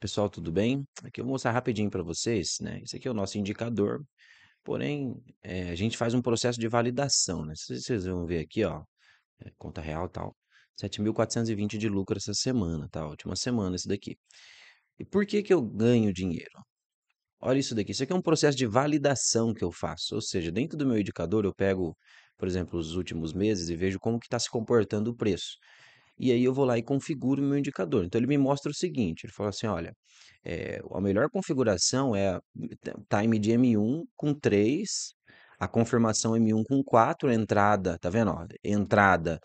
Pessoal, tudo bem? Aqui eu vou mostrar rapidinho para vocês, né? Esse aqui é o nosso indicador, porém é, a gente faz um processo de validação, né? Vocês vão ver aqui, ó, é, conta real tal, 7.420 de lucro essa semana, tá? Última semana esse daqui. E por que que eu ganho dinheiro? Olha isso daqui, isso aqui é um processo de validação que eu faço, ou seja, dentro do meu indicador eu pego, por exemplo, os últimos meses e vejo como que está se comportando o preço e aí eu vou lá e configuro o meu indicador. Então ele me mostra o seguinte: ele fala assim, olha, é, a melhor configuração é time de M1 com 3, a confirmação é M1 com 4, entrada, tá vendo? Ó, entrada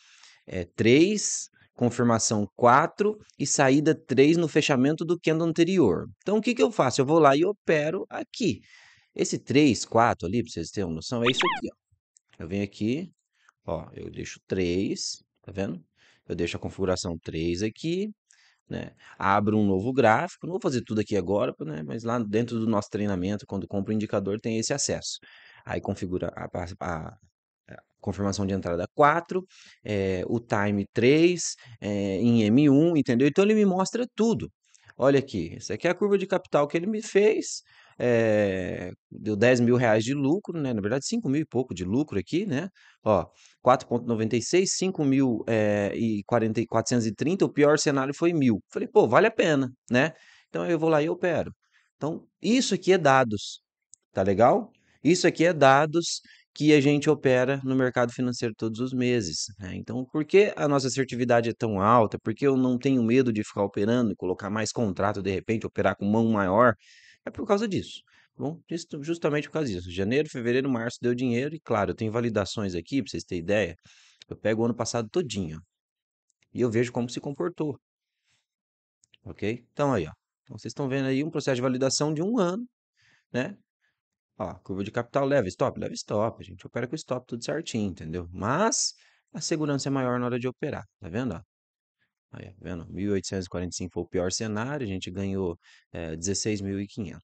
é 3, confirmação 4 e saída 3 no fechamento do candle anterior. Então o que, que eu faço? Eu vou lá e opero aqui. Esse 3, 4 ali, para vocês terem uma noção, é isso aqui. Ó. Eu venho aqui, ó, eu deixo 3, tá vendo? Eu deixo a configuração 3 aqui, né? Abro um novo gráfico, não vou fazer tudo aqui agora, né? mas lá dentro do nosso treinamento, quando compra o indicador, tem esse acesso. Aí configura a, a, a confirmação de entrada 4, é, eh, o time 3, é, eh, em M1, entendeu? Então ele me mostra tudo. Olha aqui, essa aqui é a curva de capital que ele me fez, é, deu 10 mil reais de lucro, né? Na verdade, 5 mil e pouco de lucro aqui, né? Ó, 4,96, 5 mil é, e 40, 430, o pior cenário foi mil. Falei, pô, vale a pena, né? Então eu vou lá e opero. Então, isso aqui é dados, tá legal? Isso aqui é dados que a gente opera no mercado financeiro todos os meses. Né? Então, por que a nossa assertividade é tão alta? Por que eu não tenho medo de ficar operando e colocar mais contrato de repente, operar com mão maior? é por causa disso. Bom, justamente por causa disso. Janeiro, fevereiro, março deu dinheiro e, claro, eu tenho validações aqui, para vocês terem ideia. Eu pego o ano passado todinho e eu vejo como se comportou. Ok? Então, aí, ó. Então, vocês estão vendo aí um processo de validação de um ano, né? Ó, curva de capital leva stop, leva stop. A gente opera com stop tudo certinho, entendeu? Mas a segurança é maior na hora de operar, tá vendo? Ó? Aí, tá vendo? 1.845 foi o pior cenário, a gente ganhou é, eh, 16.500.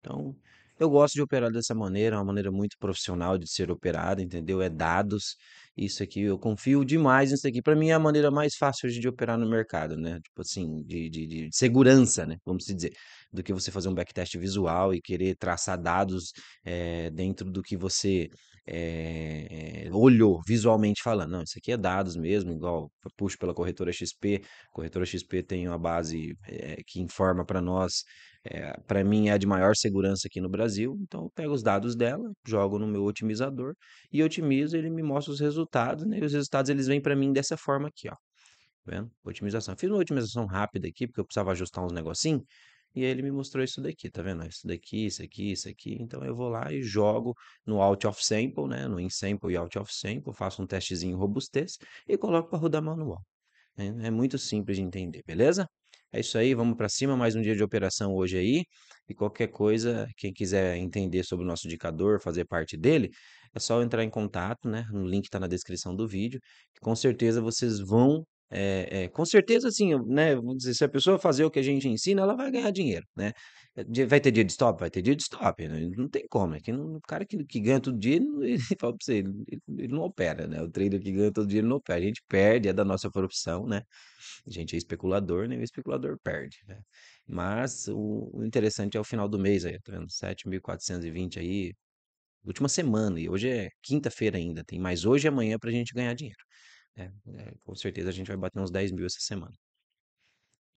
Então, eu gosto de operar dessa maneira, é uma maneira muito profissional de ser operada, entendeu? É dados isso aqui, eu confio demais nisso aqui. Para mim é a maneira mais fácil hoje de operar no mercado, né? Tipo assim, de, de, de segurança, né? Vamos dizer, do que você fazer um backtest visual e querer traçar dados é, dentro do que você é, olhou visualmente falando. Não, isso aqui é dados mesmo, igual puxo pela corretora XP. Corretora XP tem uma base é, que informa para nós é, para mim é a de maior segurança aqui no Brasil, então eu pego os dados dela, jogo no meu otimizador e otimizo, ele me mostra os resultados resultado, né? E os resultados eles vêm para mim dessa forma aqui, ó. Tá vendo? Otimização. Fiz uma otimização rápida aqui, porque eu precisava ajustar uns negocinho. E aí ele me mostrou isso daqui, tá vendo? Isso daqui, isso aqui, isso aqui. Então eu vou lá e jogo no out of sample, né? No in sample e out of sample, faço um testezinho robustez e coloco para rodar manual. É, é, muito simples de entender, beleza? É isso aí, vamos para cima, mais um dia de operação hoje aí. E qualquer coisa, quem quiser entender sobre o nosso indicador, fazer parte dele, é só entrar em contato, né? O link está na descrição do vídeo. Com certeza vocês vão. É, é, com certeza, assim, né? Vamos dizer, se a pessoa fazer o que a gente ensina, ela vai ganhar dinheiro, né? É, vai ter dia de stop? Vai ter dia de stop. Né? Não tem como. É que não, o cara que, que ganha todo dia, ele, fala pra você, ele, ele, não opera, né? O trader que ganha todo dia, ele não opera. A gente perde, é da nossa profissão, né? A gente é especulador, né? O especulador perde, né? Mas o, o interessante é o final do mês aí, tá vendo? 7.420 aí, última semana, e hoje é quinta-feira ainda, tem mais hoje e amanhã para a gente ganhar dinheiro. É, é, com certeza a gente vai bater uns 10 mil essa semana.